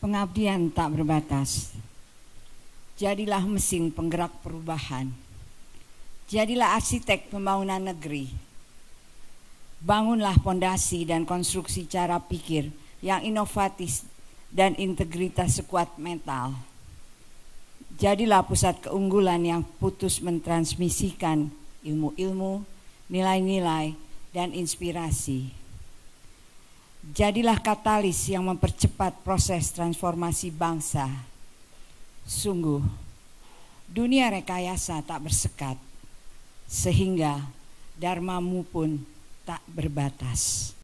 Pengabdian tak berbatas. Jadilah mesin penggerak perubahan. Jadilah arsitek pembangunan negeri. Bangunlah fondasi dan konstruksi cara pikir yang inovatif dan integritas sekuat mental. Jadilah pusat keunggulan yang putus mentransmisikan ilmu-ilmu, nilai-nilai, dan inspirasi. Jadilah katalis yang mempercepat proses transformasi bangsa. Sungguh, dunia rekayasa tak bersekat, sehingga dharmamu pun tak berbatas.